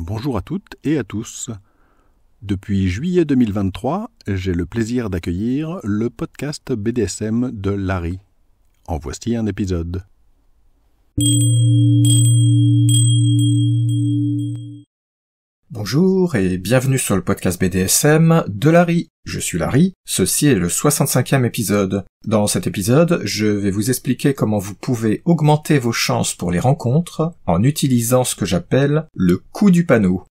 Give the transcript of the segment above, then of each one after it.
Bonjour à toutes et à tous. Depuis juillet 2023, j'ai le plaisir d'accueillir le podcast BDSM de Larry. En voici un épisode. Bonjour et bienvenue sur le podcast BDSM de Larry. Je suis Larry, ceci est le 65e épisode. Dans cet épisode, je vais vous expliquer comment vous pouvez augmenter vos chances pour les rencontres en utilisant ce que j'appelle le coup du panneau.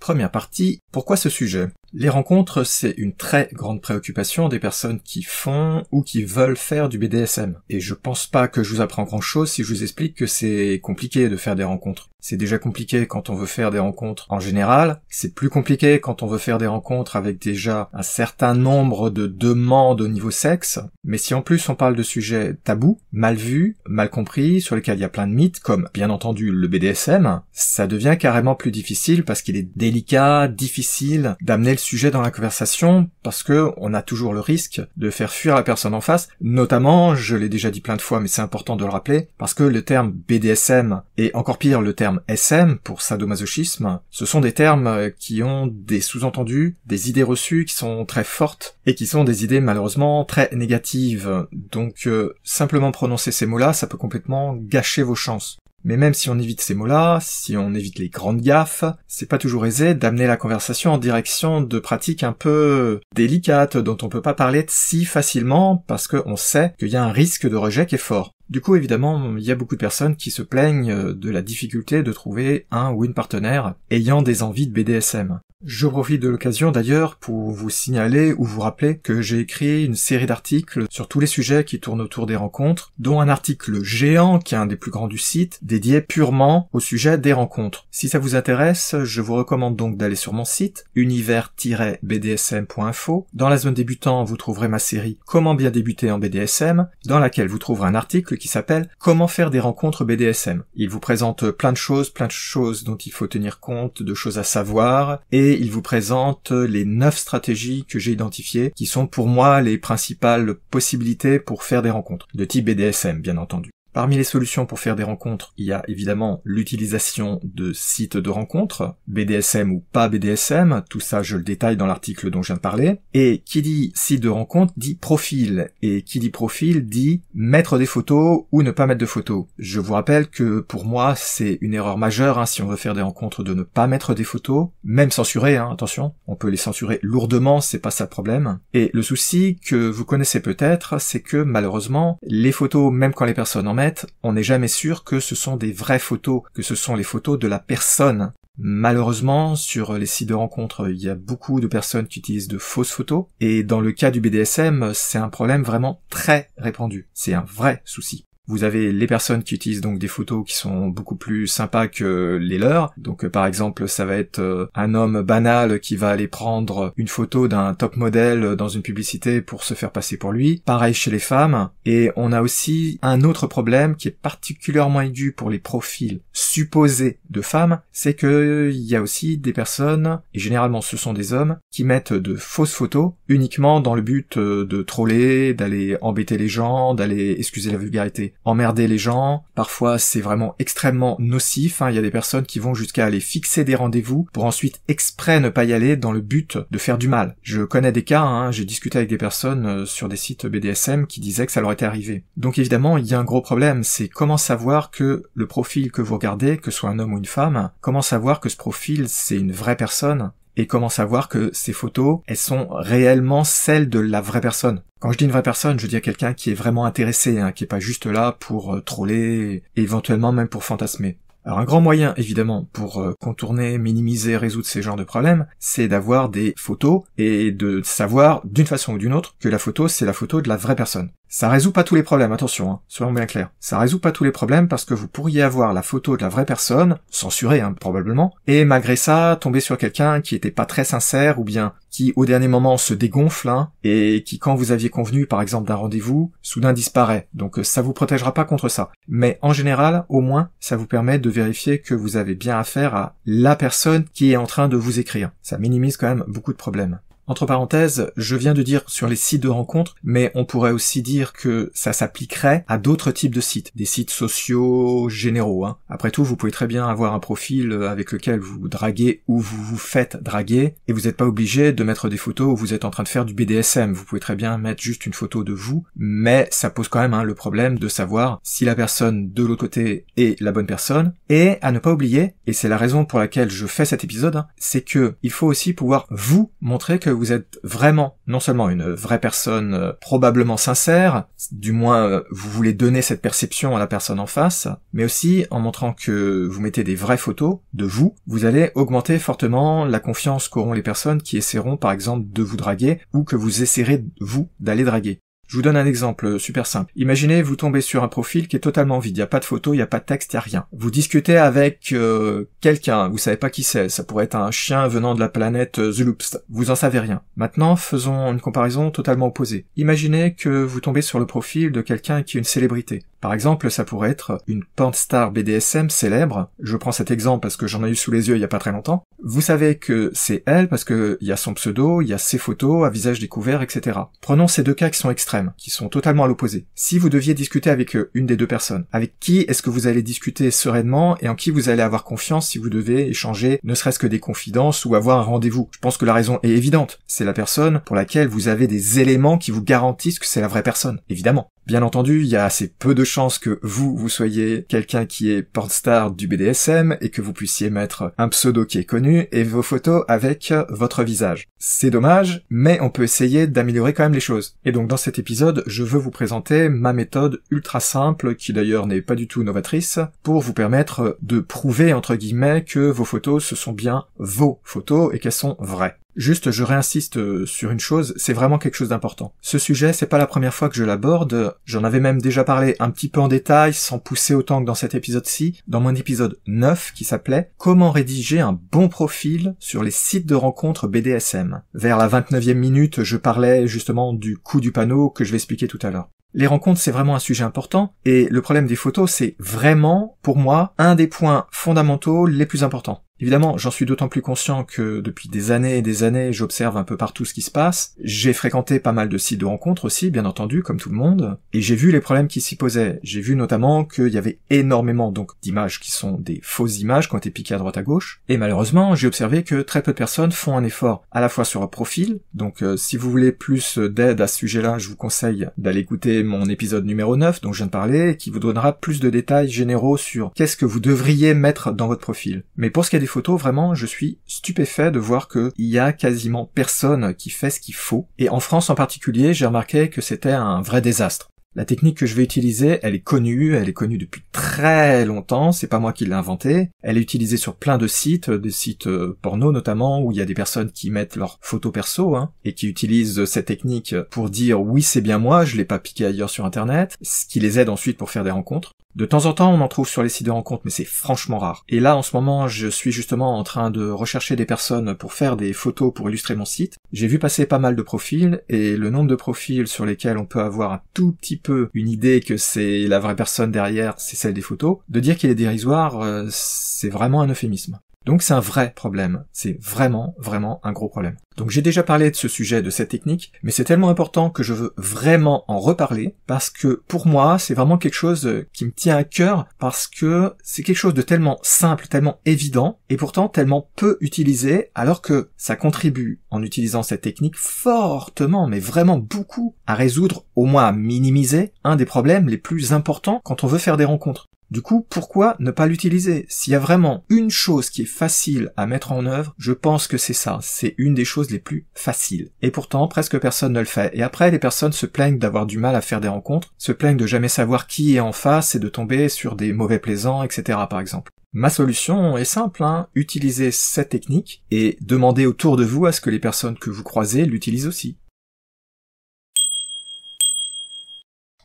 Première partie, pourquoi ce sujet Les rencontres, c'est une très grande préoccupation des personnes qui font ou qui veulent faire du BDSM. Et je pense pas que je vous apprends grand chose si je vous explique que c'est compliqué de faire des rencontres. C'est déjà compliqué quand on veut faire des rencontres en général. C'est plus compliqué quand on veut faire des rencontres avec déjà un certain nombre de demandes au niveau sexe. Mais si en plus on parle de sujets tabous, mal vus, mal compris, sur lesquels il y a plein de mythes, comme bien entendu le BDSM, ça devient carrément plus difficile parce qu'il est délicat, difficile d'amener le sujet dans la conversation parce que on a toujours le risque de faire fuir la personne en face. Notamment, je l'ai déjà dit plein de fois, mais c'est important de le rappeler, parce que le terme BDSM est encore pire le terme SM pour sadomasochisme, ce sont des termes euh, qui ont des sous-entendus, des idées reçues qui sont très fortes et qui sont des idées malheureusement très négatives. Donc euh, simplement prononcer ces mots-là, ça peut complètement gâcher vos chances. Mais même si on évite ces mots-là, si on évite les grandes gaffes, c'est pas toujours aisé d'amener la conversation en direction de pratiques un peu délicates dont on peut pas parler si facilement parce qu'on sait qu'il y a un risque de rejet qui est fort. Du coup, évidemment, il y a beaucoup de personnes qui se plaignent euh, de la difficulté de trouver un ou une partenaire ayant des envies de BDSM. Je profite de l'occasion d'ailleurs pour vous signaler ou vous rappeler que j'ai écrit une série d'articles sur tous les sujets qui tournent autour des rencontres, dont un article géant qui est un des plus grands du site, dédié purement au sujet des rencontres. Si ça vous intéresse, je vous recommande donc d'aller sur mon site univers-bdsm.info. Dans la zone débutant, vous trouverez ma série Comment bien débuter en BDSM, dans laquelle vous trouverez un article qui s'appelle Comment faire des rencontres BDSM. Il vous présente plein de choses, plein de choses dont il faut tenir compte, de choses à savoir, et il vous présente les neuf stratégies que j'ai identifiées, qui sont pour moi les principales possibilités pour faire des rencontres, de type BDSM bien entendu. Parmi les solutions pour faire des rencontres, il y a évidemment l'utilisation de sites de rencontres, BDSM ou pas BDSM, tout ça je le détaille dans l'article dont je viens de parler, et qui dit site de rencontre dit profil, et qui dit profil dit mettre des photos ou ne pas mettre de photos. Je vous rappelle que pour moi c'est une erreur majeure hein, si on veut faire des rencontres de ne pas mettre des photos, même censurées, hein, attention, on peut les censurer lourdement, c'est pas ça le problème. Et le souci que vous connaissez peut-être, c'est que malheureusement, les photos, même quand les personnes en mettent, on n'est jamais sûr que ce sont des vraies photos, que ce sont les photos de la personne. Malheureusement, sur les sites de rencontres, il y a beaucoup de personnes qui utilisent de fausses photos, et dans le cas du BDSM, c'est un problème vraiment très répandu. C'est un vrai souci. Vous avez les personnes qui utilisent donc des photos qui sont beaucoup plus sympas que les leurs. Donc euh, par exemple, ça va être euh, un homme banal qui va aller prendre une photo d'un top modèle dans une publicité pour se faire passer pour lui. Pareil chez les femmes. Et on a aussi un autre problème qui est particulièrement aigu pour les profils supposés de femmes, c'est que euh, il y a aussi des personnes, et généralement ce sont des hommes, qui mettent de fausses photos uniquement dans le but de troller, d'aller embêter les gens, d'aller excuser la vulgarité emmerder les gens. Parfois, c'est vraiment extrêmement nocif. Hein. Il y a des personnes qui vont jusqu'à aller fixer des rendez-vous pour ensuite exprès ne pas y aller dans le but de faire du mal. Je connais des cas. Hein. J'ai discuté avec des personnes euh, sur des sites BDSM qui disaient que ça leur était arrivé. Donc évidemment, il y a un gros problème. C'est comment savoir que le profil que vous regardez, que ce soit un homme ou une femme, comment savoir que ce profil c'est une vraie personne et comment savoir que ces photos, elles sont réellement celles de la vraie personne. Quand je dis une vraie personne, je dis à quelqu'un qui est vraiment intéressé, hein, qui est pas juste là pour euh, troller, éventuellement même pour fantasmer. Alors un grand moyen évidemment pour euh, contourner, minimiser, résoudre ces genres de problèmes, c'est d'avoir des photos et de savoir d'une façon ou d'une autre que la photo c'est la photo de la vraie personne. Ça résout pas tous les problèmes, attention, hein, soyons bien clairs. Ça résout pas tous les problèmes parce que vous pourriez avoir la photo de la vraie personne, censurée hein, probablement, et malgré ça tomber sur quelqu'un qui était pas très sincère ou bien qui au dernier moment se dégonfle hein, et qui quand vous aviez convenu par exemple d'un rendez-vous, soudain disparaît. Donc euh, ça vous protégera pas contre ça. Mais en général, au moins, ça vous permet de vérifier que vous avez bien affaire à la personne qui est en train de vous écrire. Ça minimise quand même beaucoup de problèmes. Entre parenthèses, je viens de dire sur les sites de rencontres, mais on pourrait aussi dire que ça s'appliquerait à d'autres types de sites, des sites sociaux généraux. Hein. Après tout, vous pouvez très bien avoir un profil euh, avec lequel vous draguez ou vous vous faites draguer, et vous n'êtes pas obligé de mettre des photos où vous êtes en train de faire du BDSM. Vous pouvez très bien mettre juste une photo de vous, mais ça pose quand même hein, le problème de savoir si la personne de l'autre côté est la bonne personne. Et à ne pas oublier, et c'est la raison pour laquelle je fais cet épisode, hein, c'est que il faut aussi pouvoir vous montrer que vous êtes vraiment non seulement une vraie personne euh, probablement sincère, du moins euh, vous voulez donner cette perception à la personne en face, mais aussi en montrant que vous mettez des vraies photos de vous, vous allez augmenter fortement la confiance qu'auront les personnes qui essaieront par exemple de vous draguer ou que vous essaierez vous d'aller draguer. Je vous donne un exemple super simple. Imaginez, vous tombez sur un profil qui est totalement vide. Il n'y a pas de photo, il n'y a pas de texte, il n'y a rien. Vous discutez avec euh, quelqu'un, vous savez pas qui c'est. Ça pourrait être un chien venant de la planète euh, Zulups. Vous en savez rien. Maintenant, faisons une comparaison totalement opposée. Imaginez que vous tombez sur le profil de quelqu'un qui est une célébrité. Par exemple, ça pourrait être une star BDSM célèbre. Je prends cet exemple parce que j'en ai eu sous les yeux il y a pas très longtemps. Vous savez que c'est elle parce qu'il y a son pseudo, il y a ses photos à visage découvert, etc. Prenons ces deux cas qui sont extrêmes qui sont totalement à l'opposé. Si vous deviez discuter avec euh, une des deux personnes, avec qui est-ce que vous allez discuter sereinement et en qui vous allez avoir confiance si vous devez échanger ne serait-ce que des confidences ou avoir un rendez-vous Je pense que la raison est évidente. C'est la personne pour laquelle vous avez des éléments qui vous garantissent que c'est la vraie personne, évidemment. Bien entendu, il y a assez peu de chances que vous, vous soyez quelqu'un qui est pornstar du BDSM et que vous puissiez mettre un pseudo qui est connu et vos photos avec votre visage. C'est dommage, mais on peut essayer d'améliorer quand même les choses. Et donc dans cet épisode, je veux vous présenter ma méthode ultra simple, qui d'ailleurs n'est pas du tout novatrice, pour vous permettre de prouver entre guillemets que vos photos ce sont bien vos photos et qu'elles sont vraies. Juste, je réinsiste euh, sur une chose, c'est vraiment quelque chose d'important. Ce sujet, c'est pas la première fois que je l'aborde, j'en avais même déjà parlé un petit peu en détail, sans pousser autant que dans cet épisode-ci, dans mon épisode 9 qui s'appelait Comment rédiger un bon profil sur les sites de rencontres BDSM. Vers la 29e minute, je parlais justement du coût du panneau que je vais expliquer tout à l'heure. Les rencontres, c'est vraiment un sujet important, et le problème des photos, c'est vraiment, pour moi, un des points fondamentaux les plus importants. Évidemment, j'en suis d'autant plus conscient que depuis des années et des années, j'observe un peu partout ce qui se passe. J'ai fréquenté pas mal de sites de rencontres aussi, bien entendu, comme tout le monde, et j'ai vu les problèmes qui s'y posaient. J'ai vu notamment qu'il y avait énormément donc d'images qui sont des fausses images qui ont été piquées à droite à gauche, et malheureusement, j'ai observé que très peu de personnes font un effort à la fois sur leur profil, donc euh, si vous voulez plus d'aide à ce sujet-là, je vous conseille d'aller écouter mon épisode numéro 9 dont je viens de parler, qui vous donnera plus de détails généraux sur qu'est-ce que vous devriez mettre dans votre profil. Mais pour ce qui est des vraiment, je suis stupéfait de voir que y a quasiment personne qui fait ce qu'il faut. Et en France en particulier, j'ai remarqué que c'était un vrai désastre. La technique que je vais utiliser, elle est connue, elle est connue depuis très longtemps, c'est pas moi qui l'ai inventée. Elle est utilisée sur plein de sites, des sites euh, porno notamment, où il y a des personnes qui mettent leurs photos perso, hein, et qui utilisent cette technique pour dire oui c'est bien moi, je l'ai pas piqué ailleurs sur internet, ce qui les aide ensuite pour faire des rencontres. De temps en temps, on en trouve sur les sites de rencontres, mais c'est franchement rare. Et là, en ce moment, je suis justement en train de rechercher des personnes pour faire des photos pour illustrer mon site. J'ai vu passer pas mal de profils, et le nombre de profils sur lesquels on peut avoir un tout petit peu une idée que c'est la vraie personne derrière, c'est celle des photos, de dire qu'il est dérisoire, euh, c'est vraiment un euphémisme. Donc c'est un vrai problème, c'est vraiment vraiment un gros problème. Donc j'ai déjà parlé de ce sujet, de cette technique, mais c'est tellement important que je veux vraiment en reparler parce que pour moi c'est vraiment quelque chose euh, qui me tient à cœur parce que c'est quelque chose de tellement simple, tellement évident et pourtant tellement peu utilisé alors que ça contribue en utilisant cette technique fortement mais vraiment beaucoup à résoudre, au moins à minimiser, un des problèmes les plus importants quand on veut faire des rencontres. Du coup, pourquoi ne pas l'utiliser S'il y a vraiment une chose qui est facile à mettre en œuvre, je pense que c'est ça. C'est une des choses les plus faciles. Et pourtant, presque personne ne le fait. Et après, les personnes se plaignent d'avoir du mal à faire des rencontres, se plaignent de jamais savoir qui est en face et de tomber sur des mauvais plaisants, etc. par exemple. Ma solution est simple, hein. utilisez cette technique et demandez autour de vous à ce que les personnes que vous croisez l'utilisent aussi.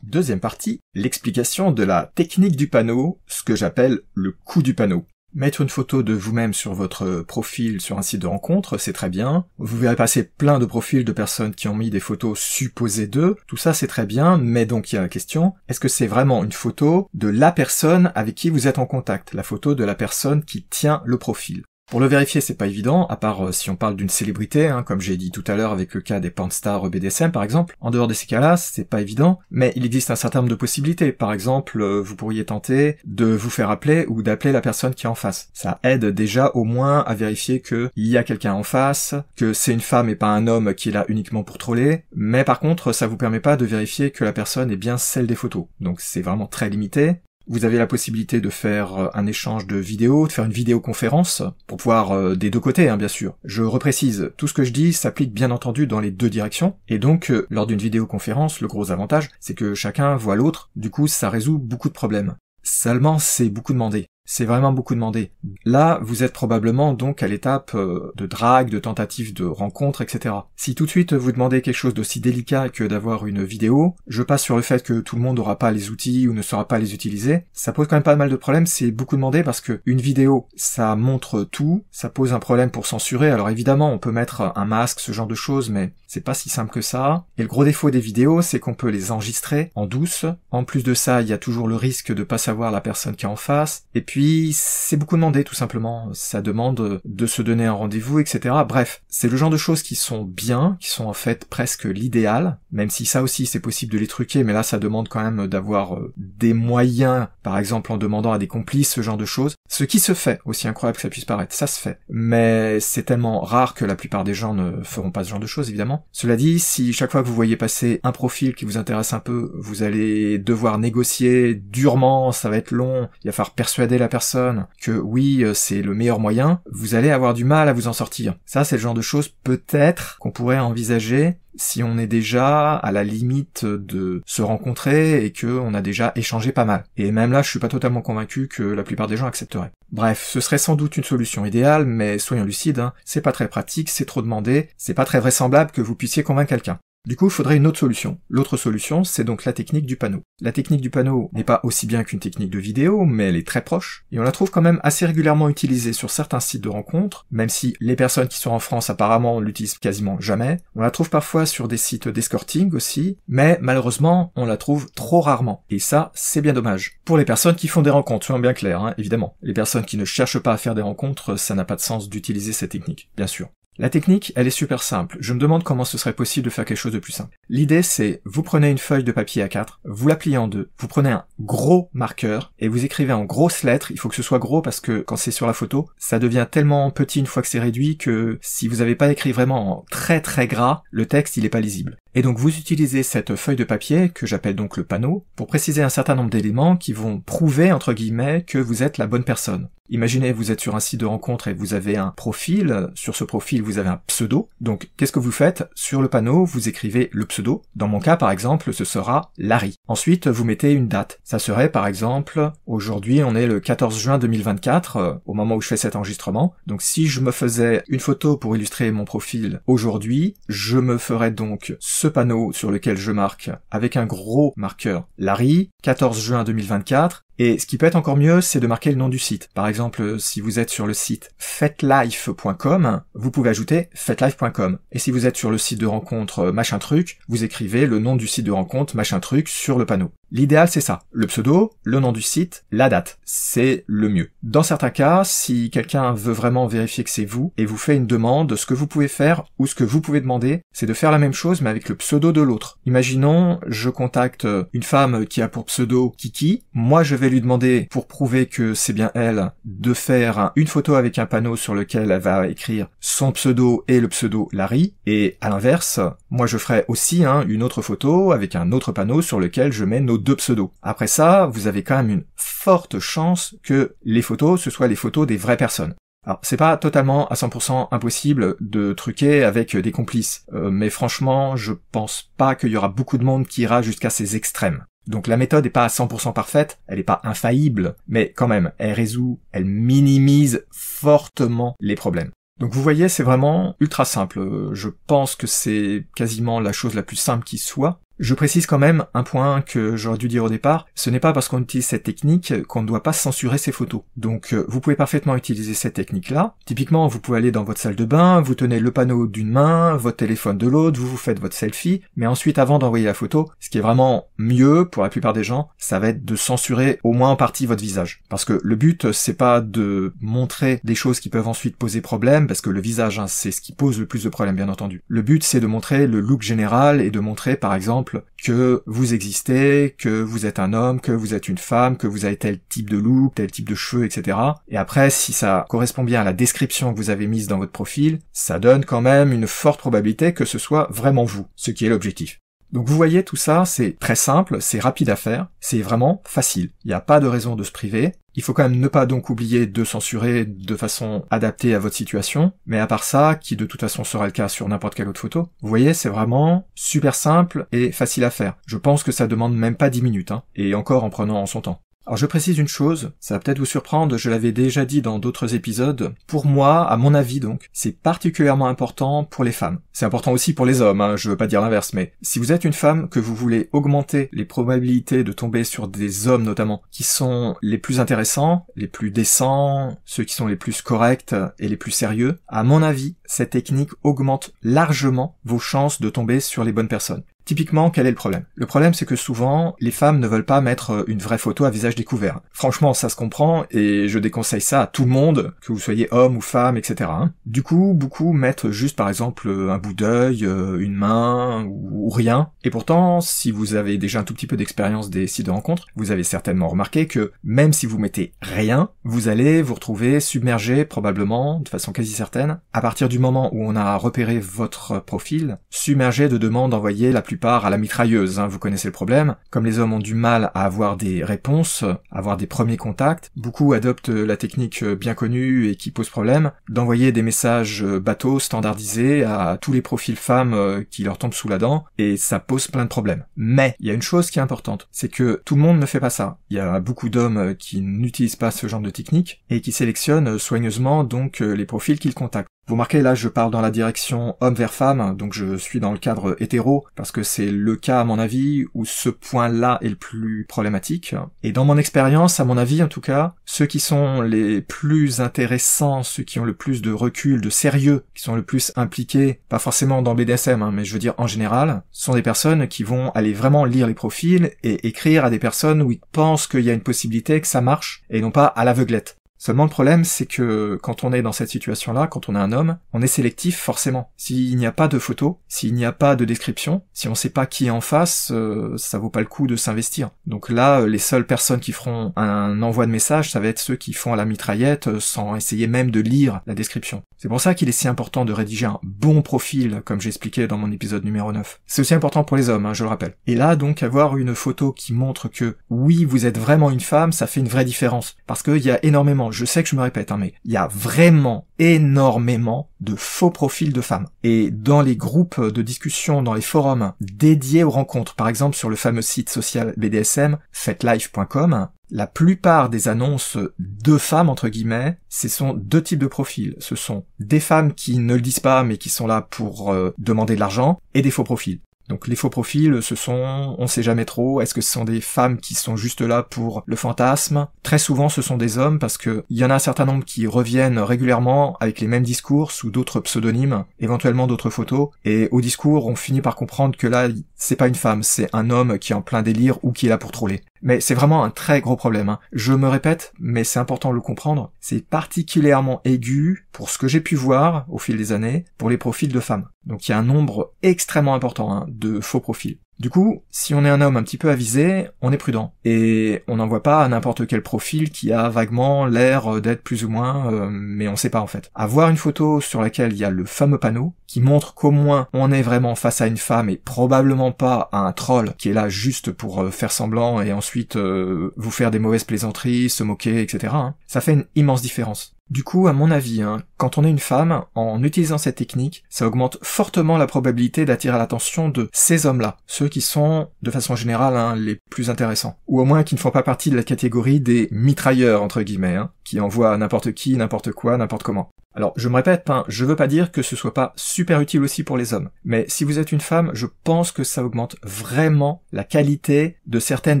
Deuxième partie, l'explication de la technique du panneau, ce que j'appelle le coup du panneau. Mettre une photo de vous-même sur votre profil sur un site de rencontre, c'est très bien. Vous verrez passer plein de profils de personnes qui ont mis des photos supposées d'eux. Tout ça, c'est très bien, mais donc il y a la question, est-ce que c'est vraiment une photo de la personne avec qui vous êtes en contact La photo de la personne qui tient le profil pour le vérifier, c'est pas évident, à part euh, si on parle d'une célébrité, hein, comme j'ai dit tout à l'heure avec le cas des pornstars BDSM par exemple. En dehors de ces cas-là, c'est pas évident, mais il existe un certain nombre de possibilités. Par exemple, euh, vous pourriez tenter de vous faire appeler ou d'appeler la personne qui est en face. Ça aide déjà au moins à vérifier qu'il y a quelqu'un en face, que c'est une femme et pas un homme qui est là uniquement pour troller, mais par contre, ça vous permet pas de vérifier que la personne est bien celle des photos. Donc c'est vraiment très limité. Vous avez la possibilité de faire euh, un échange de vidéos, de faire une vidéoconférence, pour pouvoir euh, des deux côtés, hein, bien sûr. Je reprécise, tout ce que je dis s'applique bien entendu dans les deux directions, et donc euh, lors d'une vidéoconférence, le gros avantage, c'est que chacun voit l'autre, du coup ça résout beaucoup de problèmes. Seulement, c'est beaucoup demandé c'est vraiment beaucoup demandé. Là, vous êtes probablement donc à l'étape euh, de drague, de tentative de rencontre, etc. Si tout de suite vous demandez quelque chose d'aussi délicat que d'avoir une vidéo, je passe sur le fait que tout le monde n'aura pas les outils ou ne saura pas les utiliser. Ça pose quand même pas mal de problèmes, c'est beaucoup demandé parce que une vidéo, ça montre tout, ça pose un problème pour censurer. Alors évidemment, on peut mettre un masque, ce genre de choses, mais c'est pas si simple que ça. Et le gros défaut des vidéos, c'est qu'on peut les enregistrer en douce. En plus de ça, il y a toujours le risque de pas savoir la personne qui est en face. Et puis c'est beaucoup demandé tout simplement. Ça demande de se donner un rendez-vous, etc. Bref, c'est le genre de choses qui sont bien, qui sont en fait presque l'idéal, même si ça aussi c'est possible de les truquer, mais là ça demande quand même d'avoir euh, des moyens, par exemple en demandant à des complices ce genre de choses. Ce qui se fait, aussi incroyable que ça puisse paraître, ça se fait. Mais c'est tellement rare que la plupart des gens ne feront pas ce genre de choses, évidemment. Cela dit, si chaque fois que vous voyez passer un profil qui vous intéresse un peu, vous allez devoir négocier durement, ça va être long, il va falloir persuader la personne que oui, euh, c'est le meilleur moyen, vous allez avoir du mal à vous en sortir. Ça, c'est le genre de choses peut-être qu'on pourrait envisager si on est déjà à la limite de se rencontrer et que on a déjà échangé pas mal. Et même là, je suis pas totalement convaincu que la plupart des gens accepteraient. Bref, ce serait sans doute une solution idéale, mais soyons lucides, hein, c'est pas très pratique, c'est trop demandé, c'est pas très vraisemblable que vous puissiez convaincre quelqu'un. Du coup, il faudrait une autre solution. L'autre solution, c'est donc la technique du panneau. La technique du panneau n'est pas aussi bien qu'une technique de vidéo, mais elle est très proche, et on la trouve quand même assez régulièrement utilisée sur certains sites de rencontres, même si les personnes qui sont en France apparemment l'utilisent quasiment jamais. On la trouve parfois sur des sites d'escorting aussi, mais malheureusement, on la trouve trop rarement. Et ça, c'est bien dommage. Pour les personnes qui font des rencontres, c'est bien clair, hein, évidemment. Les personnes qui ne cherchent pas à faire des rencontres, ça n'a pas de sens d'utiliser cette technique, bien sûr. La technique, elle est super simple. Je me demande comment ce serait possible de faire quelque chose de plus simple. L'idée, c'est, vous prenez une feuille de papier A4, vous la pliez en deux, vous prenez un gros marqueur et vous écrivez en grosses lettres. Il faut que ce soit gros parce que quand c'est sur la photo, ça devient tellement petit une fois que c'est réduit que si vous n'avez pas écrit vraiment en très très gras, le texte, il n'est pas lisible. Et donc vous utilisez cette feuille de papier, que j'appelle donc le panneau, pour préciser un certain nombre d'éléments qui vont prouver, entre guillemets, que vous êtes la bonne personne. Imaginez, vous êtes sur un site de rencontre et vous avez un profil. Sur ce profil, vous avez un pseudo. Donc, qu'est-ce que vous faites Sur le panneau, vous écrivez le pseudo. Dans mon cas, par exemple, ce sera Larry. Ensuite, vous mettez une date. Ça serait, par exemple, aujourd'hui, on est le 14 juin 2024, euh, au moment où je fais cet enregistrement. Donc, si je me faisais une photo pour illustrer mon profil aujourd'hui, je me ferais donc ce panneau sur lequel je marque avec un gros marqueur Larry, 14 juin 2024, et ce qui peut être encore mieux, c'est de marquer le nom du site. Par exemple, si vous êtes sur le site fetlife.com, vous pouvez ajouter fetlife.com. Et si vous êtes sur le site de rencontre euh, machin truc, vous écrivez le nom du site de rencontre machin truc sur le panneau. L'idéal, c'est ça. Le pseudo, le nom du site, la date. C'est le mieux. Dans certains cas, si quelqu'un veut vraiment vérifier que c'est vous et vous fait une demande, ce que vous pouvez faire ou ce que vous pouvez demander, c'est de faire la même chose mais avec le pseudo de l'autre. Imaginons, je contacte euh, une femme qui a pour pseudo Kiki. Moi, je vais lui demander, pour prouver que c'est bien elle, de faire une photo avec un panneau sur lequel elle va écrire son pseudo et le pseudo Larry. Et à l'inverse, moi, je ferai aussi hein, une autre photo avec un autre panneau sur lequel je mets nos deux pseudos. Après ça, vous avez quand même une forte chance que les photos, ce soient les photos des vraies personnes. Alors, c'est pas totalement à 100% impossible de truquer avec des complices, euh, mais franchement, je pense pas qu'il y aura beaucoup de monde qui ira jusqu'à ces extrêmes. Donc la méthode n'est pas à 100% parfaite, elle n'est pas infaillible, mais quand même, elle résout, elle minimise fortement les problèmes. Donc vous voyez, c'est vraiment ultra simple. Je pense que c'est quasiment la chose la plus simple qui soit. Je précise quand même un point que j'aurais dû dire au départ, ce n'est pas parce qu'on utilise cette technique qu'on ne doit pas censurer ses photos. Donc euh, vous pouvez parfaitement utiliser cette technique-là. Typiquement, vous pouvez aller dans votre salle de bain, vous tenez le panneau d'une main, votre téléphone de l'autre, vous vous faites votre selfie, mais ensuite avant d'envoyer la photo, ce qui est vraiment mieux pour la plupart des gens, ça va être de censurer au moins en partie votre visage. Parce que le but, c'est pas de montrer des choses qui peuvent ensuite poser problème, parce que le visage, hein, c'est ce qui pose le plus de problèmes, bien entendu. Le but, c'est de montrer le look général et de montrer par exemple que vous existez, que vous êtes un homme, que vous êtes une femme, que vous avez tel type de loup, tel type de cheveux, etc. Et après, si ça correspond bien à la description que vous avez mise dans votre profil, ça donne quand même une forte probabilité que ce soit vraiment vous, ce qui est l'objectif. Donc vous voyez tout ça, c'est très simple, c'est rapide à faire, c'est vraiment facile. Il n'y a pas de raison de se priver. Il faut quand même ne pas donc oublier de censurer de façon adaptée à votre situation, mais à part ça, qui de toute façon sera le cas sur n'importe quelle autre photo, vous voyez, c'est vraiment super simple et facile à faire. Je pense que ça demande même pas 10 minutes, hein, et encore en prenant en son temps. Alors je précise une chose, ça va peut-être vous surprendre, je l'avais déjà dit dans d'autres épisodes, pour moi, à mon avis donc, c'est particulièrement important pour les femmes. C'est important aussi pour les hommes, hein, je veux pas dire l'inverse, mais si vous êtes une femme, que vous voulez augmenter les probabilités de tomber sur des hommes notamment, qui sont les plus intéressants, les plus décents, ceux qui sont les plus corrects et les plus sérieux, à mon avis, cette technique augmente largement vos chances de tomber sur les bonnes personnes. Typiquement, quel est le problème Le problème, c'est que souvent, les femmes ne veulent pas mettre euh, une vraie photo à visage découvert. Franchement, ça se comprend, et je déconseille ça à tout le monde, que vous soyez homme ou femme, etc. Hein. Du coup, beaucoup mettent juste, par exemple, euh, un bout d'œil, euh, une main, ou rien. Et pourtant, si vous avez déjà un tout petit peu d'expérience des sites de rencontres, vous avez certainement remarqué que, même si vous mettez rien, vous allez vous retrouver submergé, probablement, de façon quasi certaine, à partir du moment où on a repéré votre profil, submergé de demandes envoyées la plus à la mitrailleuse, hein, vous connaissez le problème. Comme les hommes ont du mal à avoir des réponses, avoir des premiers contacts, beaucoup adoptent la technique bien connue et qui pose problème d'envoyer des messages bateaux standardisés à tous les profils femmes euh, qui leur tombent sous la dent, et ça pose plein de problèmes. Mais il y a une chose qui est importante, c'est que tout le monde ne fait pas ça. Il y a beaucoup d'hommes qui n'utilisent pas ce genre de technique et qui sélectionnent soigneusement donc euh, les profils qu'ils contactent. Vous remarquez, là, je parle dans la direction homme vers femme, donc je suis dans le cadre hétéro, parce que c'est le cas, à mon avis, où ce point-là est le plus problématique. Et dans mon expérience, à mon avis, en tout cas, ceux qui sont les plus intéressants, ceux qui ont le plus de recul, de sérieux, qui sont le plus impliqués, pas forcément dans BDSM, hein, mais je veux dire en général, sont des personnes qui vont aller vraiment lire les profils et écrire à des personnes où ils pensent qu'il y a une possibilité que ça marche, et non pas à l'aveuglette. Seulement le problème, c'est que quand on est dans cette situation-là, quand on est un homme, on est sélectif forcément. S'il n'y a pas de photo, s'il n'y a pas de description, si on ne sait pas qui est en face, ça euh, ça vaut pas le coup de s'investir. Donc là, euh, les seules personnes qui feront un envoi de message, ça va être ceux qui font à la mitraillette euh, sans essayer même de lire la description. C'est pour ça qu'il est si important de rédiger un bon profil, comme j'expliquais dans mon épisode numéro 9. C'est aussi important pour les hommes, hein, je le rappelle. Et là, donc, avoir une photo qui montre que oui, vous êtes vraiment une femme, ça fait une vraie différence. Parce qu'il y a énormément je sais que je me répète, hein, mais il y a vraiment énormément de faux profils de femmes. Et dans les groupes de discussion, dans les forums dédiés aux rencontres, par exemple sur le fameux site social BDSM, fetlife.com, la plupart des annonces de femmes, entre guillemets, ce sont deux types de profils. Ce sont des femmes qui ne le disent pas mais qui sont là pour euh, demander de l'argent et des faux profils. Donc les faux profils, ce sont, on sait jamais trop, est-ce que ce sont des femmes qui sont juste là pour le fantasme Très souvent ce sont des hommes parce que il y en a un certain nombre qui reviennent régulièrement avec les mêmes discours sous d'autres pseudonymes, éventuellement d'autres photos, et au discours on finit par comprendre que là c'est pas une femme, c'est un homme qui est en plein délire ou qui est là pour troller. Mais c'est vraiment un très gros problème. Hein. Je me répète, mais c'est important de le comprendre, c'est particulièrement aigu, pour ce que j'ai pu voir au fil des années, pour les profils de femmes. Donc il y a un nombre extrêmement important hein, de faux profils. Du coup, si on est un homme un petit peu avisé, on est prudent. Et on n'en voit pas à n'importe quel profil qui a vaguement l'air euh, d'être plus ou moins, euh, mais on sait pas en fait. Avoir une photo sur laquelle il y a le fameux panneau, qui montre qu'au moins on est vraiment face à une femme et probablement pas à un troll qui est là juste pour euh, faire semblant et ensuite vous faire des mauvaises plaisanteries, se moquer, etc. Hein. ça fait une immense différence. Du coup, à mon avis, hein, quand on est une femme, en utilisant cette technique, ça augmente fortement la probabilité d'attirer l'attention de ces hommes-là, ceux qui sont, de façon générale, hein, les plus intéressants, ou au moins qui ne font pas partie de la catégorie des mitrailleurs, entre guillemets, hein, qui envoient n'importe qui, n'importe quoi, n'importe comment. Alors, je me répète, je je veux pas dire que ce soit pas super utile aussi pour les hommes, mais si vous êtes une femme, je pense que ça augmente vraiment la qualité de certaines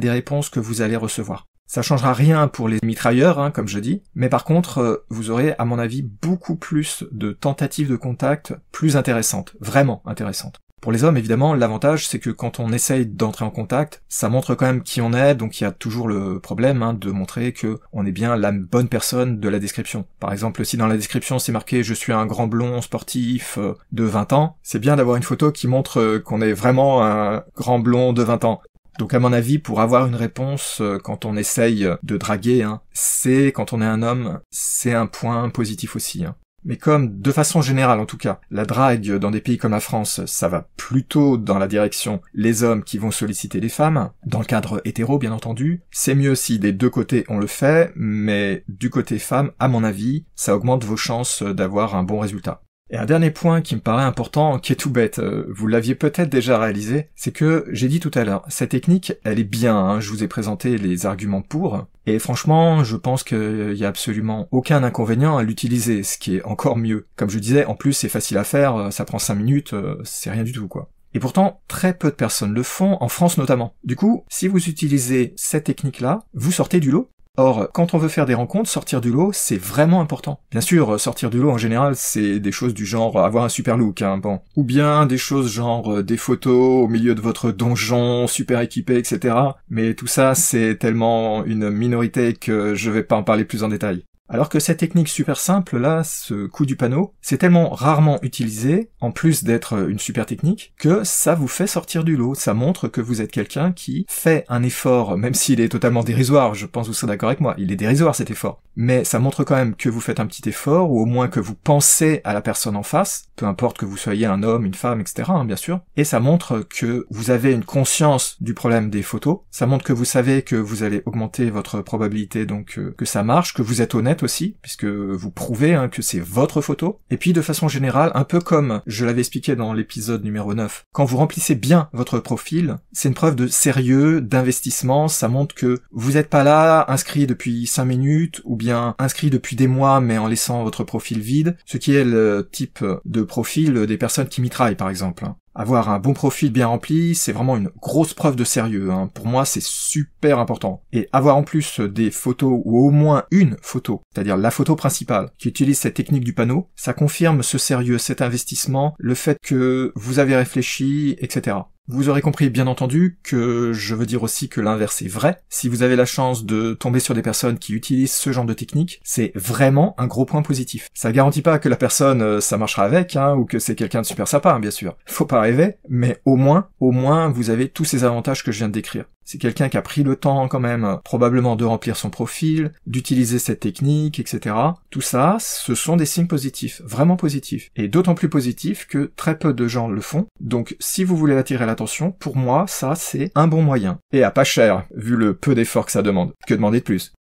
des réponses que vous allez recevoir. Ça changera rien pour les mitrailleurs, hein, comme je dis, mais par contre, euh, vous aurez, à mon avis, beaucoup plus de tentatives de contact plus intéressantes, vraiment intéressantes. Pour les hommes, évidemment, l'avantage, c'est que quand on essaye d'entrer en contact, ça montre quand même qui on est, donc il y a toujours le problème hein, de montrer que on est bien la bonne personne de la description. Par exemple, si dans la description c'est marqué je suis un grand blond sportif euh, de 20 ans, c'est bien d'avoir une photo qui montre euh, qu'on est vraiment un grand blond de 20 ans. Donc à mon avis, pour avoir une réponse euh, quand on essaye de draguer, hein, c'est quand on est un homme, c'est un point positif aussi. Hein. Mais comme, de façon générale en tout cas, la drague dans des pays comme la France, ça va plutôt dans la direction les hommes qui vont solliciter les femmes, dans le cadre hétéro bien entendu, c'est mieux si des deux côtés on le fait, mais du côté femme, à mon avis, ça augmente vos chances d'avoir un bon résultat. Et un dernier point qui me paraît important, qui est tout bête, euh, vous l'aviez peut-être déjà réalisé, c'est que j'ai dit tout à l'heure, cette technique, elle est bien, hein, je vous ai présenté les arguments pour, et franchement, je pense qu'il n'y a absolument aucun inconvénient à l'utiliser, ce qui est encore mieux. Comme je disais, en plus c'est facile à faire, euh, ça prend 5 minutes, euh, c'est rien du tout quoi. Et pourtant, très peu de personnes le font, en France notamment. Du coup, si vous utilisez cette technique-là, vous sortez du lot. Or, quand on veut faire des rencontres, sortir du lot, c'est vraiment important. Bien sûr, euh, sortir du lot en général, c'est des choses du genre euh, avoir un super look, hein, bon. Ou bien des choses genre euh, des photos au milieu de votre donjon, super équipé, etc. Mais tout ça, c'est tellement une minorité que je vais pas en parler plus en détail. Alors que cette technique super simple là, ce coup du panneau, c'est tellement rarement utilisé, en plus d'être euh, une super technique, que ça vous fait sortir du lot, ça montre que vous êtes quelqu'un qui fait un effort, même s'il est totalement dérisoire, je pense que vous serez d'accord avec moi, il est dérisoire cet effort, mais ça montre quand même que vous faites un petit effort, ou au moins que vous pensez à la personne en face, peu importe que vous soyez un homme, une femme, etc., hein, bien sûr, et ça montre que vous avez une conscience du problème des photos, ça montre que vous savez que vous allez augmenter votre probabilité, donc euh, que ça marche, que vous êtes honnête aussi, puisque vous prouvez hein, que c'est votre photo, et puis de façon générale, un peu comme je l'avais expliqué dans l'épisode numéro 9, quand vous remplissez bien votre profil, c'est une preuve de sérieux, d'investissement, ça montre que vous n'êtes pas là, inscrit depuis 5 minutes, ou bien inscrit depuis des mois mais en laissant votre profil vide, ce qui est le type de profil des personnes qui mitraillent par exemple. Hein. Avoir un bon profil bien rempli, c'est vraiment une grosse preuve de sérieux. Hein. Pour moi, c'est super important. Et avoir en plus des photos ou au moins une photo, c'est-à-dire la photo principale, qui utilise cette technique du panneau, ça confirme ce sérieux, cet investissement, le fait que vous avez réfléchi, etc. Vous aurez compris bien entendu que je veux dire aussi que l'inverse est vrai. Si vous avez la chance de tomber sur des personnes qui utilisent ce genre de technique, c'est vraiment un gros point positif. Ça ne garantit pas que la personne euh, ça marchera avec, hein, ou que c'est quelqu'un de super sympa, hein, bien sûr. Faut pas rêver, mais au moins, au moins vous avez tous ces avantages que je viens de décrire. C'est quelqu'un qui a pris le temps quand même probablement de remplir son profil, d'utiliser cette technique, etc. Tout ça, ce sont des signes positifs, vraiment positifs. Et d'autant plus positifs que très peu de gens le font. Donc si vous voulez attirer l'attention, pour moi, ça c'est un bon moyen. Et à pas cher, vu le peu d'efforts que ça demande. Que demander de plus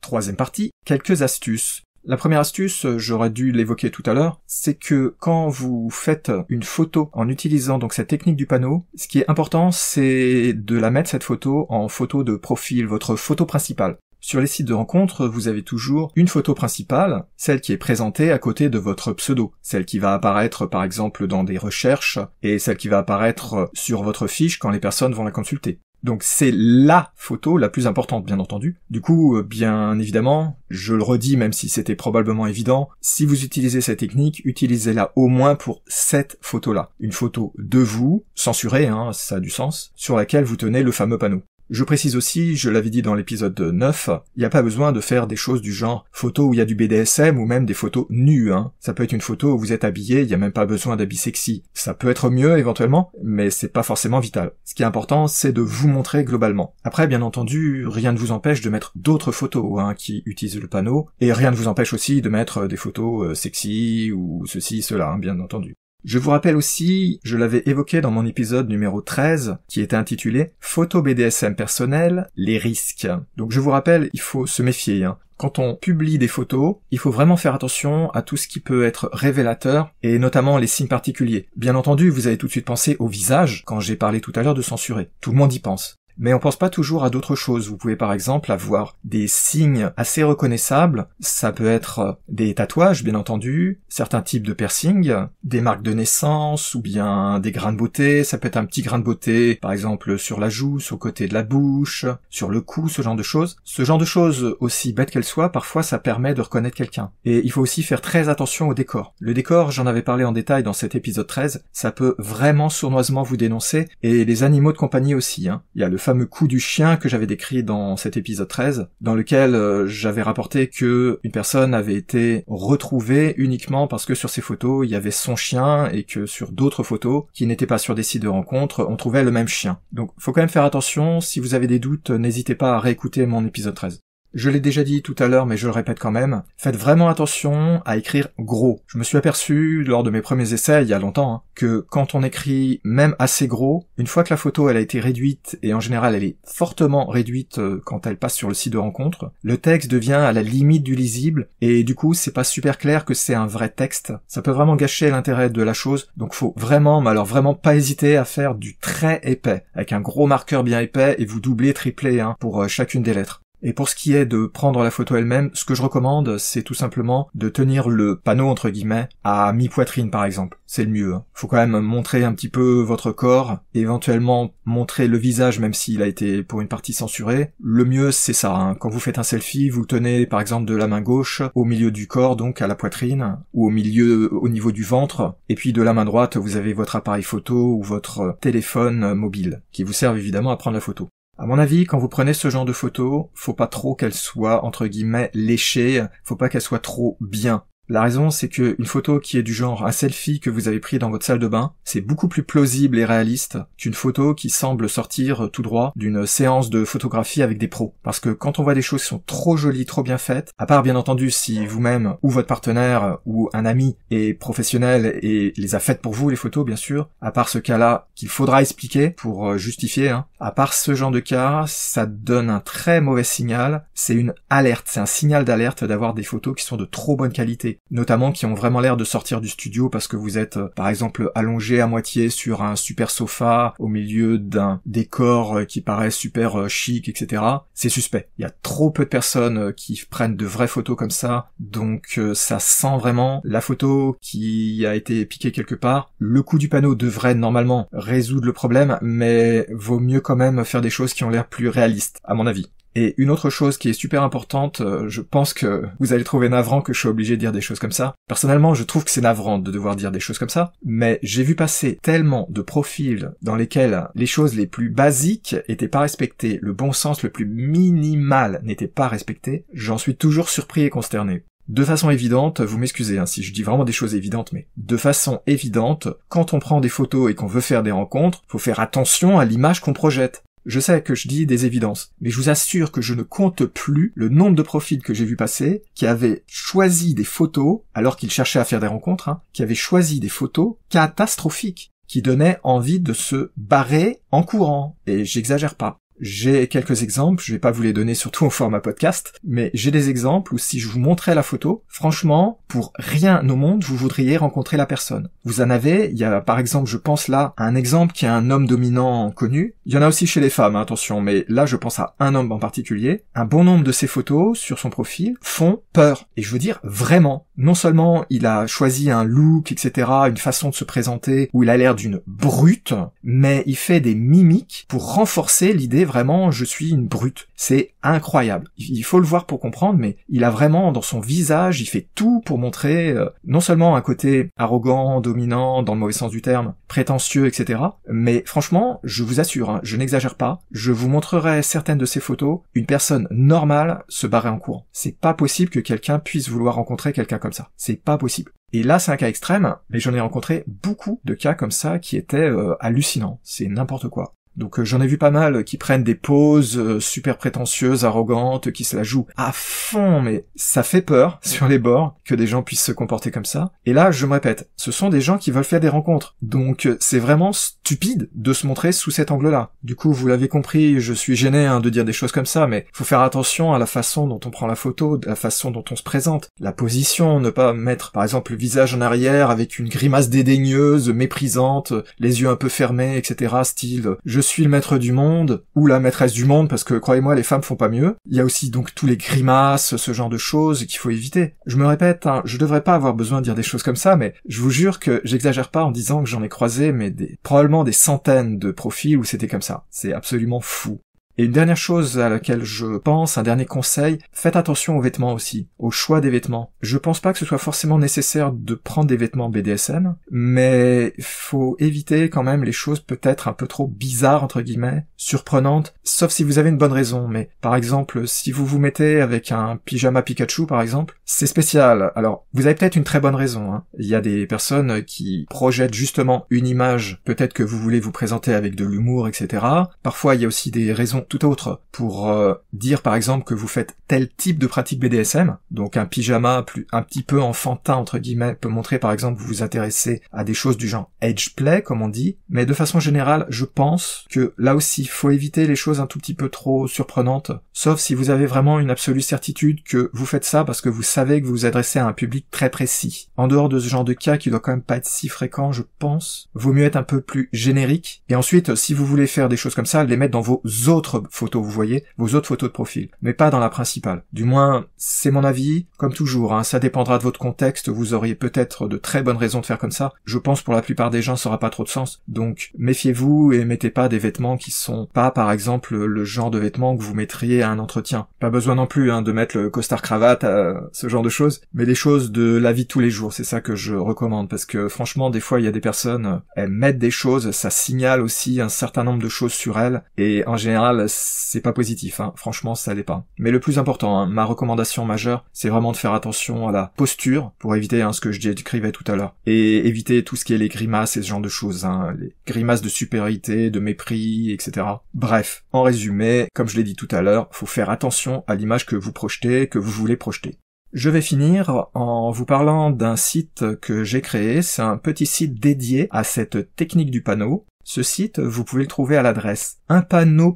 Troisième partie, quelques astuces. La première astuce, euh, j'aurais dû l'évoquer tout à l'heure, c'est que quand vous faites une photo en utilisant donc cette technique du panneau, ce qui est important, c'est de la mettre cette photo en photo de profil, votre photo principale. Sur les sites de rencontres, vous avez toujours une photo principale, celle qui est présentée à côté de votre pseudo, celle qui va apparaître par exemple dans des recherches et celle qui va apparaître sur votre fiche quand les personnes vont la consulter. Donc c'est la photo la plus importante, bien entendu. Du coup, euh, bien évidemment, je le redis, même si c'était probablement évident, si vous utilisez cette technique, utilisez-la au moins pour cette photo-là. Une photo de vous, censurée, hein, ça a du sens, sur laquelle vous tenez le fameux panneau. Je précise aussi, je l'avais dit dans l'épisode 9, il n'y a pas besoin de faire des choses du genre photo où il y a du BDSM ou même des photos nues. Hein. Ça peut être une photo où vous êtes habillé, il n'y a même pas besoin d'habits sexy. Ça peut être mieux éventuellement, mais c'est pas forcément vital. Ce qui est important, c'est de vous montrer globalement. Après, bien entendu, rien ne vous empêche de mettre d'autres photos hein, qui utilisent le panneau, et rien ne vous empêche aussi de mettre des photos euh, sexy ou ceci, cela, hein, bien entendu. Je vous rappelle aussi, je l'avais évoqué dans mon épisode numéro 13, qui était intitulé Photo BDSM personnel, les risques. Donc je vous rappelle, il faut se méfier. Hein. Quand on publie des photos, il faut vraiment faire attention à tout ce qui peut être révélateur, et notamment les signes particuliers. Bien entendu, vous avez tout de suite pensé au visage quand j'ai parlé tout à l'heure de censurer. Tout le monde y pense mais on pense pas toujours à d'autres choses. Vous pouvez par exemple avoir des signes assez reconnaissables. Ça peut être euh, des tatouages, bien entendu, certains types de piercings, des marques de naissance ou bien des grains de beauté. Ça peut être un petit grain de beauté, par exemple sur la joue, sur le côté de la bouche, sur le cou, ce genre de choses. Ce genre de choses, aussi bêtes qu'elles soient, parfois ça permet de reconnaître quelqu'un. Et il faut aussi faire très attention au décor. Le décor, j'en avais parlé en détail dans cet épisode 13, ça peut vraiment sournoisement vous dénoncer, et les animaux de compagnie aussi. Hein. Il y a le coup du chien que j'avais décrit dans cet épisode 13, dans lequel euh, j'avais rapporté que une personne avait été retrouvée uniquement parce que sur ces photos, il y avait son chien et que sur d'autres photos, qui n'étaient pas sur des sites de rencontres, on trouvait le même chien. Donc faut quand même faire attention, si vous avez des doutes, n'hésitez pas à réécouter mon épisode 13. Je l'ai déjà dit tout à l'heure, mais je le répète quand même, faites vraiment attention à écrire gros. Je me suis aperçu, lors de mes premiers essais, il y a longtemps, hein, que quand on écrit même assez gros, une fois que la photo elle a été réduite, et en général elle est fortement réduite euh, quand elle passe sur le site de rencontre, le texte devient à la limite du lisible, et du coup c'est pas super clair que c'est un vrai texte. Ça peut vraiment gâcher l'intérêt de la chose, donc faut vraiment, mais alors vraiment pas hésiter à faire du très épais, avec un gros marqueur bien épais, et vous doublez, triplez hein, pour euh, chacune des lettres. Et pour ce qui est de prendre la photo elle-même, ce que je recommande, c'est tout simplement de tenir le panneau entre guillemets à mi-poitrine par exemple. C'est le mieux. Il hein. Faut quand même montrer un petit peu votre corps, éventuellement montrer le visage même s'il a été pour une partie censuré. Le mieux c'est ça. Hein. Quand vous faites un selfie, vous le tenez par exemple de la main gauche au milieu du corps, donc à la poitrine, ou au milieu au niveau du ventre, et puis de la main droite vous avez votre appareil photo ou votre téléphone mobile, qui vous servent évidemment à prendre la photo. À mon avis, quand vous prenez ce genre de photo, faut pas trop qu'elle soit entre guillemets léchée, faut pas qu'elle soit trop bien. La raison, c'est qu'une photo qui est du genre un selfie que vous avez pris dans votre salle de bain, c'est beaucoup plus plausible et réaliste qu'une photo qui semble sortir tout droit d'une séance de photographie avec des pros. Parce que quand on voit des choses qui sont trop jolies, trop bien faites, à part bien entendu si vous-même ou votre partenaire ou un ami est professionnel et les a faites pour vous, les photos bien sûr, à part ce cas-là qu'il faudra expliquer pour euh, justifier, hein. à part ce genre de cas, ça donne un très mauvais signal, c'est une alerte, c'est un signal d'alerte d'avoir des photos qui sont de trop bonne qualité notamment qui ont vraiment l'air de sortir du studio parce que vous êtes euh, par exemple allongé à moitié sur un super sofa au milieu d'un décor euh, qui paraît super euh, chic, etc. C'est suspect. Il y a trop peu de personnes qui prennent de vraies photos comme ça, donc ça sent vraiment la photo qui a été piquée quelque part. Le coup du panneau devrait normalement résoudre le problème, mais vaut mieux quand même faire des choses qui ont l'air plus réalistes, à mon avis. Et une autre chose qui est super importante, euh, je pense que vous allez trouver navrant que je sois obligé de dire des choses comme ça. Personnellement, je trouve que c'est navrant de devoir dire des choses comme ça, mais j'ai vu passer tellement de profils dans lesquels les choses les plus basiques n'étaient pas respectées, le bon sens le plus minimal n'était pas respecté, j'en suis toujours surpris et consterné. De façon évidente, vous m'excusez hein, si je dis vraiment des choses évidentes, mais de façon évidente, quand on prend des photos et qu'on veut faire des rencontres, faut faire attention à l'image qu'on projette. Je sais que je dis des évidences, mais je vous assure que je ne compte plus le nombre de profils que j'ai vu passer qui avaient choisi des photos, alors qu'ils cherchaient à faire des rencontres, hein, qui avaient choisi des photos catastrophiques qui donnaient envie de se barrer en courant. Et j'exagère pas. J'ai quelques exemples, je vais pas vous les donner surtout au format podcast, mais j'ai des exemples où si je vous montrais la photo, franchement, pour rien au monde, vous voudriez rencontrer la personne. Vous en avez, il y a par exemple, je pense là un exemple qui est un homme dominant connu. Il y en a aussi chez les femmes, hein, attention, mais là je pense à un homme en particulier. Un bon nombre de ses photos sur son profil font peur. Et je veux dire vraiment, non seulement il a choisi un look, etc., une façon de se présenter où il a l'air d'une brute, mais il fait des mimiques pour renforcer l'idée vraiment, je suis une brute. C'est incroyable. Il faut le voir pour comprendre, mais il a vraiment dans son visage, il fait tout pour montrer euh, non seulement un côté arrogant, dominant, dans le mauvais sens du terme, prétentieux, etc. Mais franchement, je vous assure, hein, je n'exagère pas, je vous montrerai certaines de ces photos, une personne normale se barrait en courant. C'est pas possible que quelqu'un puisse vouloir rencontrer quelqu'un comme ça. C'est pas possible. Et là, c'est un cas extrême, mais j'en ai rencontré beaucoup de cas comme ça qui étaient euh, hallucinants. C'est n'importe quoi. Donc euh, j'en ai vu pas mal qui prennent des poses euh, super prétentieuses, arrogantes, qui se la jouent à fond, mais ça fait peur sur les bords que des gens puissent se comporter comme ça. Et là, je me répète, ce sont des gens qui veulent faire des rencontres. Donc euh, c'est vraiment stupide de se montrer sous cet angle-là. Du coup, vous l'avez compris, je suis gêné hein, de dire des choses comme ça, mais faut faire attention à la façon dont on prend la photo, la façon dont on se présente, la position, ne pas mettre par exemple le visage en arrière avec une grimace dédaigneuse, méprisante, les yeux un peu fermés, etc. Style je suis le maître du monde ou la maîtresse du monde parce que croyez-moi les femmes font pas mieux. Il y a aussi donc tous les grimaces, ce genre de choses qu'il faut éviter. Je me répète, hein, je devrais pas avoir besoin de dire des choses comme ça, mais je vous jure que j'exagère pas en disant que j'en ai croisé mais des, probablement des centaines de profils où c'était comme ça. C'est absolument fou. Et dernière chose à laquelle je pense, un dernier conseil, faites attention aux vêtements aussi, au choix des vêtements. Je pense pas que ce soit forcément nécessaire de prendre des vêtements BDSM, mais faut éviter quand même les choses peut-être un peu trop bizarres entre guillemets, surprenantes, sauf si vous avez une bonne raison. Mais par exemple, si vous vous mettez avec un pyjama Pikachu par exemple, c'est spécial. Alors vous avez peut-être une très bonne raison. Hein. Il y a des personnes qui projettent justement une image, peut-être que vous voulez vous présenter avec de l'humour, etc. Parfois il y a aussi des raisons tout autre pour euh, dire par exemple que vous faites tel type de pratique BDSM, donc un pyjama plus un petit peu enfantin entre guillemets peut montrer par exemple que vous vous intéressez à des choses du genre edge play comme on dit, mais de façon générale, je pense que là aussi faut éviter les choses un tout petit peu trop surprenantes, sauf si vous avez vraiment une absolue certitude que vous faites ça parce que vous savez que vous vous adressez à un public très précis. En dehors de ce genre de cas qui doit quand même pas être si fréquent, je pense, vaut mieux être un peu plus générique et ensuite si vous voulez faire des choses comme ça, les mettre dans vos autres photos, vous voyez, vos autres photos de profil, mais pas dans la principale. Du moins, c'est mon avis, comme toujours, hein, ça dépendra de votre contexte, vous auriez peut-être de très bonnes raisons de faire comme ça. Je pense pour la plupart des gens, ça aura pas trop de sens. Donc, méfiez-vous et mettez pas des vêtements qui sont pas, par exemple, le genre de vêtements que vous mettriez à un entretien. Pas besoin non plus hein, de mettre le costard cravate, ce genre de choses, mais des choses de la vie de tous les jours, c'est ça que je recommande, parce que franchement, des fois, il y a des personnes, elles mettent des choses, ça signale aussi un certain nombre de choses sur elles, et en général, euh, c'est pas positif, hein. franchement ça l'est pas. Mais le plus important, hein, ma recommandation majeure, c'est vraiment de faire attention à la posture pour éviter hein, ce que je décrivais tout à l'heure. Et éviter tout ce qui est les grimaces et ce genre de choses, les grimaces de supériorité, de mépris, etc. Bref, en résumé, comme je l'ai dit tout à l'heure, faut faire attention à l'image que vous projetez, que vous voulez projeter. Je vais finir en vous parlant d'un site que j'ai créé, c'est un petit site dédié à cette technique du panneau, ce site, vous pouvez le trouver à l'adresse un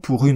pour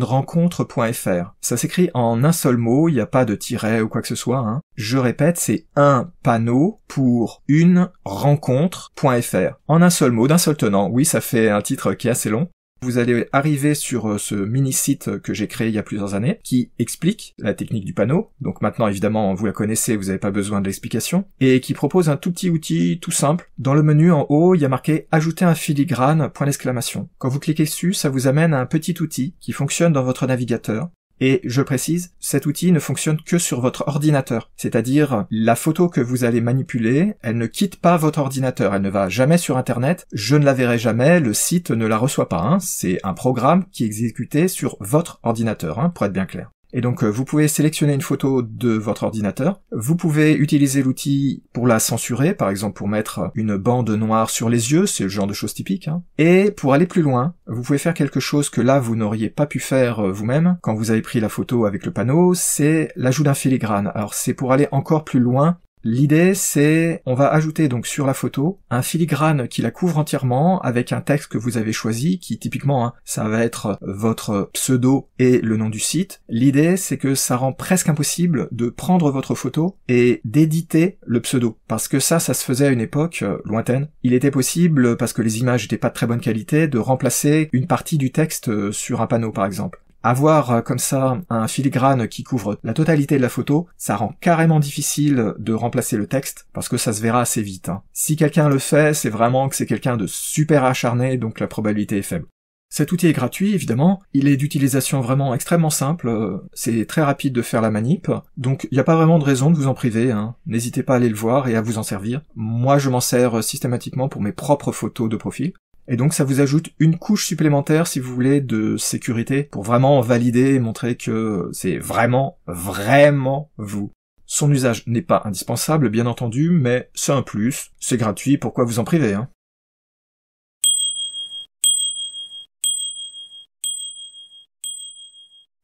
Ça s'écrit en un seul mot, il n'y a pas de tiret ou quoi que ce soit. Hein. Je répète, c'est un panneau pour une rencontre.fr. En un seul mot, d'un seul tenant. Oui, ça fait un titre qui est assez long. Vous allez arriver sur euh, ce mini-site que j'ai créé il y a plusieurs années, qui explique la technique du panneau. Donc maintenant, évidemment, vous la connaissez, vous n'avez pas besoin de l'explication. Et qui propose un tout petit outil tout simple. Dans le menu en haut, il y a marqué ajouter un filigrane, point d'exclamation. Quand vous cliquez dessus, ça vous amène à un petit outil qui fonctionne dans votre navigateur et je précise, cet outil ne fonctionne que sur votre ordinateur, c'est-à-dire la photo que vous allez manipuler, elle ne quitte pas votre ordinateur, elle ne va jamais sur Internet, je ne la verrai jamais, le site ne la reçoit pas, hein. c'est un programme qui est exécuté sur votre ordinateur, hein, pour être bien clair. Et donc euh, vous pouvez sélectionner une photo de votre ordinateur, vous pouvez utiliser l'outil pour la censurer, par exemple pour mettre une bande noire sur les yeux, c'est le genre de choses typique. Hein. et pour aller plus loin, vous pouvez faire quelque chose que là vous n'auriez pas pu faire euh, vous-même quand vous avez pris la photo avec le panneau, c'est l'ajout d'un filigrane. Alors c'est pour aller encore plus loin L'idée, c'est, on va ajouter donc sur la photo un filigrane qui la couvre entièrement avec un texte que vous avez choisi, qui typiquement, hein, ça va être euh, votre pseudo et le nom du site. L'idée, c'est que ça rend presque impossible de prendre votre photo et d'éditer le pseudo, parce que ça, ça se faisait à une époque euh, lointaine. Il était possible, parce que les images n'étaient pas de très bonne qualité, de remplacer une partie du texte euh, sur un panneau, par exemple. Avoir euh, comme ça un filigrane qui couvre la totalité de la photo, ça rend carrément difficile de remplacer le texte parce que ça se verra assez vite. Hein. Si quelqu'un le fait, c'est vraiment que c'est quelqu'un de super acharné, donc la probabilité est faible. Cet outil est gratuit, évidemment. Il est d'utilisation vraiment extrêmement simple. C'est très rapide de faire la manip. Donc, il n'y a pas vraiment de raison de vous en priver. Hein. N'hésitez pas à aller le voir et à vous en servir. Moi, je m'en sers systématiquement pour mes propres photos de profil. Et donc ça vous ajoute une couche supplémentaire, si vous voulez, de sécurité pour vraiment valider et montrer que c'est vraiment, vraiment vous. Son usage n'est pas indispensable, bien entendu, mais c'est un plus, c'est gratuit, pourquoi vous en priver hein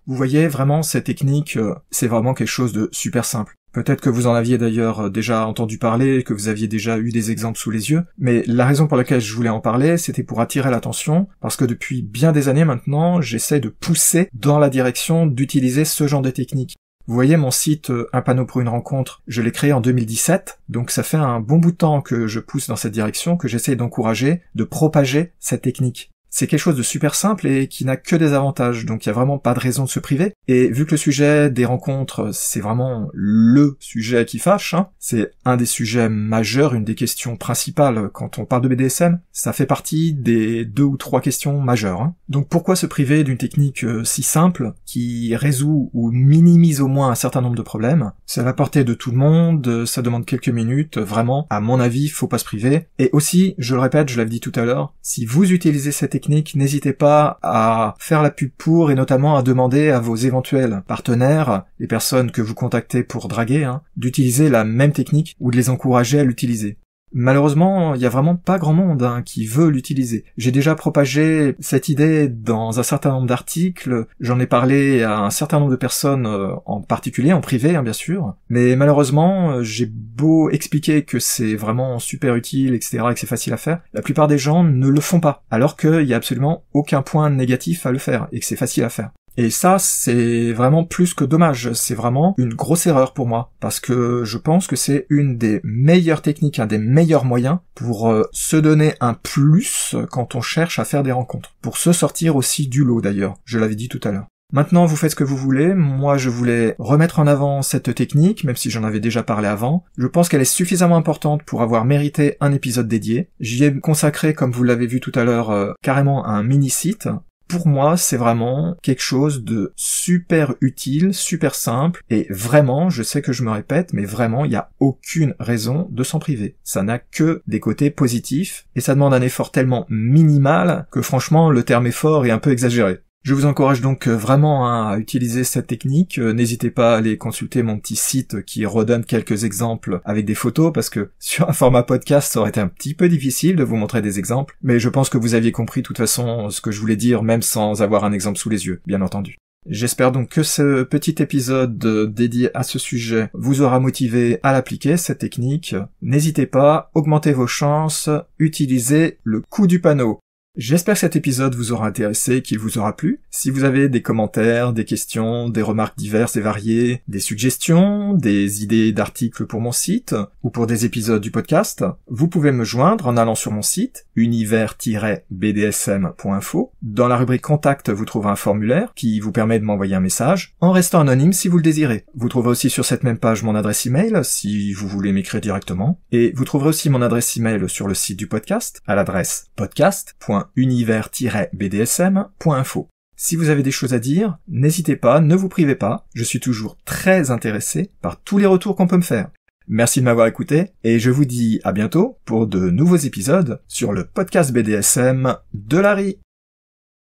Vous voyez, vraiment, cette technique, euh, c'est vraiment quelque chose de super simple. Peut-être que vous en aviez d'ailleurs euh, déjà entendu parler, que vous aviez déjà eu des exemples sous les yeux, mais la raison pour laquelle je voulais en parler, c'était pour attirer l'attention, parce que depuis bien des années maintenant, j'essaie de pousser dans la direction d'utiliser ce genre de technique. Vous voyez mon site euh, Un panneau pour une rencontre, je l'ai créé en 2017, donc ça fait un bon bout de temps que je pousse dans cette direction, que j'essaie d'encourager, de propager cette technique. C'est quelque chose de super simple et qui n'a que des avantages, donc il n'y a vraiment pas de raison de se priver. Et vu que le sujet des rencontres, c'est vraiment LE sujet qui fâche, hein, c'est un des sujets majeurs, une des questions principales quand on parle de BDSM, ça fait partie des deux ou trois questions majeures. Hein. Donc pourquoi se priver d'une technique euh, si simple, qui résout ou minimise au moins un certain nombre de problèmes Ça va porter de tout le monde, ça demande quelques minutes, vraiment, à mon avis, faut pas se priver. Et aussi, je le répète, je l'avais dit tout à l'heure, si vous utilisez cette technique, n'hésitez pas à faire la pub pour et notamment à demander à vos éventuels partenaires, les personnes que vous contactez pour draguer, hein, d'utiliser la même technique ou de les encourager à l'utiliser. Malheureusement, il n'y a vraiment pas grand monde hein, qui veut l'utiliser. J'ai déjà propagé cette idée dans un certain nombre d'articles, j'en ai parlé à un certain nombre de personnes euh, en particulier, en privé hein, bien sûr, mais malheureusement, j'ai beau expliquer que c'est vraiment super utile, etc., et que c'est facile à faire, la plupart des gens ne le font pas, alors qu'il n'y a absolument aucun point négatif à le faire, et que c'est facile à faire. Et ça, c'est vraiment plus que dommage, c'est vraiment une grosse erreur pour moi, parce que je pense que c'est une des meilleures techniques, un des meilleurs moyens pour euh, se donner un plus quand on cherche à faire des rencontres, pour se sortir aussi du lot d'ailleurs, je l'avais dit tout à l'heure. Maintenant, vous faites ce que vous voulez. Moi, je voulais remettre en avant cette technique, même si j'en avais déjà parlé avant. Je pense qu'elle est suffisamment importante pour avoir mérité un épisode dédié. J'y ai consacré, comme vous l'avez vu tout à l'heure, euh, carrément un mini-site pour moi, c'est vraiment quelque chose de super utile, super simple, et vraiment, je sais que je me répète, mais vraiment, il n'y a aucune raison de s'en priver. Ça n'a que des côtés positifs, et ça demande un effort tellement minimal que franchement, le terme effort est un peu exagéré. Je vous encourage donc euh, vraiment hein, à utiliser cette technique. Euh, n'hésitez pas à aller consulter mon petit site qui redonne quelques exemples avec des photos parce que sur un format podcast ça aurait été un petit peu difficile de vous montrer des exemples. Mais je pense que vous aviez compris de toute façon ce que je voulais dire même sans avoir un exemple sous les yeux, bien entendu. J'espère donc que ce petit épisode euh, dédié à ce sujet vous aura motivé à l'appliquer, cette technique. N'hésitez pas, augmentez vos chances, utilisez le coup du panneau. J'espère que cet épisode vous aura intéressé et qu'il vous aura plu. Si vous avez des commentaires, des questions, des remarques diverses et variées, des suggestions, des idées d'articles pour mon site ou pour des épisodes du podcast, vous pouvez me joindre en allant sur mon site univers-bdsm.info. Dans la rubrique Contact, vous trouverez un formulaire qui vous permet de m'envoyer un message en restant anonyme si vous le désirez. Vous trouverez aussi sur cette même page mon adresse email si vous voulez m'écrire directement et vous trouverez aussi mon adresse email sur le site du podcast à l'adresse podcast.info univers-bdsm.info. Si vous avez des choses à dire, n'hésitez pas, ne vous privez pas, je suis toujours très intéressé par tous les retours qu'on peut me faire. Merci de m'avoir écouté et je vous dis à bientôt pour de nouveaux épisodes sur le podcast BDSM de Larry.